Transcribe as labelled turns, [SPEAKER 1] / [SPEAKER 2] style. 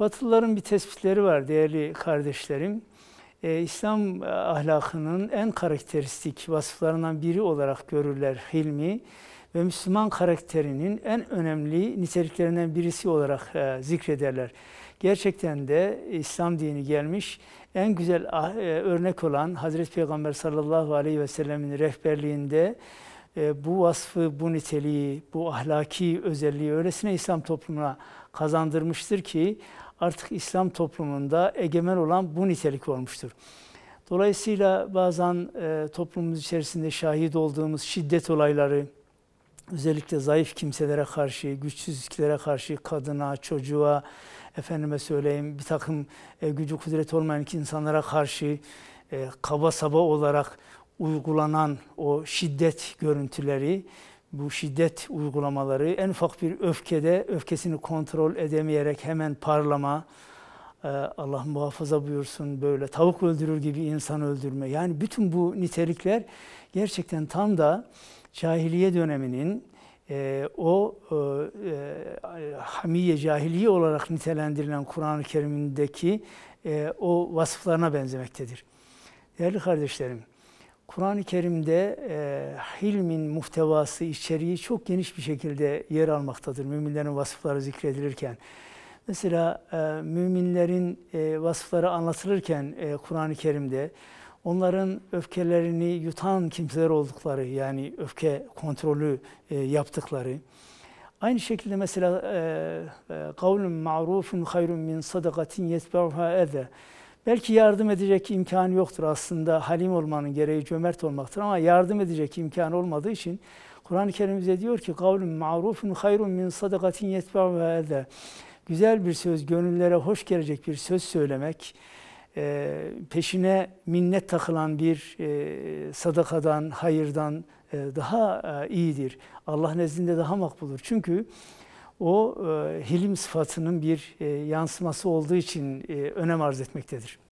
[SPEAKER 1] Batılıların bir tespitleri var değerli kardeşlerim. Ee, İslam e, ahlakının en karakteristik vasıflarından biri olarak görürler hilmi ve Müslüman karakterinin en önemli niteliklerinden birisi olarak e, zikrederler. Gerçekten de İslam dini gelmiş en güzel ah, e, örnek olan Hazreti Peygamber sallallahu aleyhi ve sellemin rehberliğinde e, bu vasfı, bu niteliği, bu ahlaki özelliği öylesine İslam toplumuna kazandırmıştır ki artık İslam toplumunda egemen olan bu nitelik olmuştur. Dolayısıyla bazen e, toplumumuz içerisinde şahit olduğumuz şiddet olayları, özellikle zayıf kimselere karşı, güçsüzlüklere karşı, kadına, çocuğa, efendime söyleyeyim bir takım e, gücü kudret olmayan insanlara karşı e, kaba saba olarak uygulanan o şiddet görüntüleri bu şiddet uygulamaları, en ufak bir öfkede öfkesini kontrol edemeyerek hemen parlama, e, Allah muhafaza buyursun böyle tavuk öldürür gibi insan öldürme. Yani bütün bu nitelikler gerçekten tam da cahiliye döneminin e, o e, e hamiye cahiliye olarak nitelendirilen Kur'an-ı Kerim'deki e, o vasıflarına benzemektedir. Değerli kardeşlerim, Kur'an-ı Kerim'de e, hilmin muhtevası, içeriği çok geniş bir şekilde yer almaktadır müminlerin vasıfları zikredilirken. Mesela e, müminlerin e, vasıfları anlatılırken e, Kur'an-ı Kerim'de onların öfkelerini yutan kimseler oldukları yani öfke kontrolü e, yaptıkları. Aynı şekilde mesela e, e, kavlun ma'rufun hayrun min sadakatin yetbe'uha eze Belki yardım edecek imkanı yoktur aslında. Halim olmanın gereği cömert olmaktır ama yardım edecek imkanı olmadığı için Kur'an-ı Kerim bize diyor ki kavlun ma'rufun hayrun min sadakatin yetba'u elde. Güzel bir söz, gönüllere hoş gelecek bir söz söylemek, e, peşine minnet takılan bir e, sadakadan, hayırdan e, daha iyidir. Allah nezdinde daha makbuldür. Çünkü o e, hilim sıfatının bir e, yansıması olduğu için e, önem arz etmektedir.